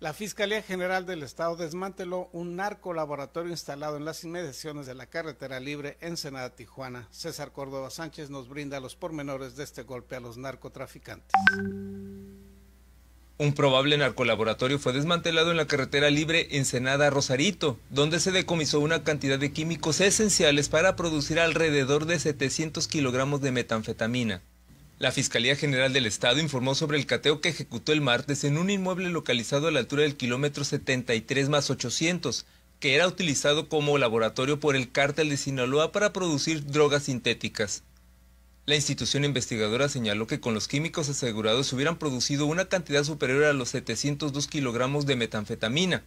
La Fiscalía General del Estado desmanteló un narcolaboratorio instalado en las inmediaciones de la carretera libre en Senada Tijuana. César Córdoba Sánchez nos brinda los pormenores de este golpe a los narcotraficantes. Un probable narcolaboratorio fue desmantelado en la carretera libre Ensenada Rosarito, donde se decomisó una cantidad de químicos esenciales para producir alrededor de 700 kilogramos de metanfetamina. La Fiscalía General del Estado informó sobre el cateo que ejecutó el martes en un inmueble localizado a la altura del kilómetro 73 más 800, que era utilizado como laboratorio por el cártel de Sinaloa para producir drogas sintéticas. La institución investigadora señaló que con los químicos asegurados se hubieran producido una cantidad superior a los 702 kilogramos de metanfetamina,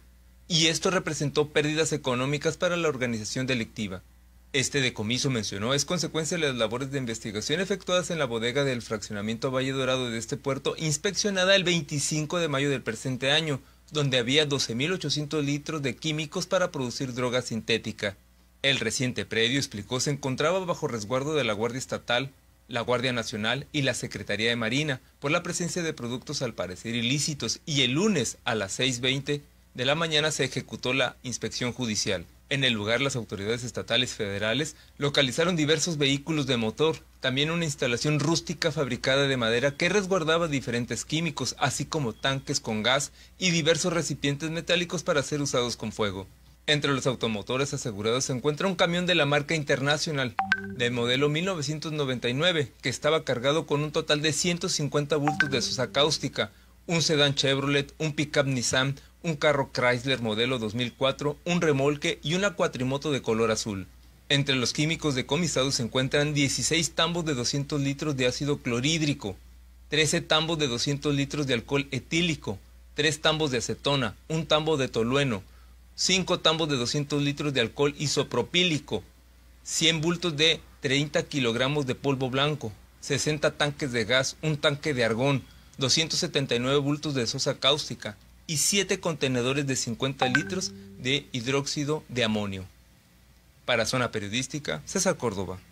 y esto representó pérdidas económicas para la organización delictiva. Este decomiso mencionó es consecuencia de las labores de investigación efectuadas en la bodega del fraccionamiento Valle Dorado de este puerto, inspeccionada el 25 de mayo del presente año, donde había 12.800 litros de químicos para producir droga sintética. El reciente predio, explicó, se encontraba bajo resguardo de la Guardia Estatal, la Guardia Nacional y la Secretaría de Marina por la presencia de productos al parecer ilícitos y el lunes a las 6.20 de la mañana se ejecutó la inspección judicial. En el lugar, las autoridades estatales federales localizaron diversos vehículos de motor, también una instalación rústica fabricada de madera que resguardaba diferentes químicos, así como tanques con gas y diversos recipientes metálicos para ser usados con fuego. Entre los automotores asegurados se encuentra un camión de la marca Internacional, de modelo 1999, que estaba cargado con un total de 150 bultos de sosa cáustica, un sedán Chevrolet, un pick-up Nissan, un carro Chrysler modelo 2004, un remolque y una cuatrimoto de color azul. Entre los químicos decomisados se encuentran 16 tambos de 200 litros de ácido clorhídrico, 13 tambos de 200 litros de alcohol etílico, 3 tambos de acetona, un tambo de tolueno, 5 tambos de 200 litros de alcohol isopropílico, 100 bultos de 30 kilogramos de polvo blanco, 60 tanques de gas, un tanque de argón, 279 bultos de sosa cáustica, y siete contenedores de 50 litros de hidróxido de amonio. Para Zona Periodística, César Córdoba.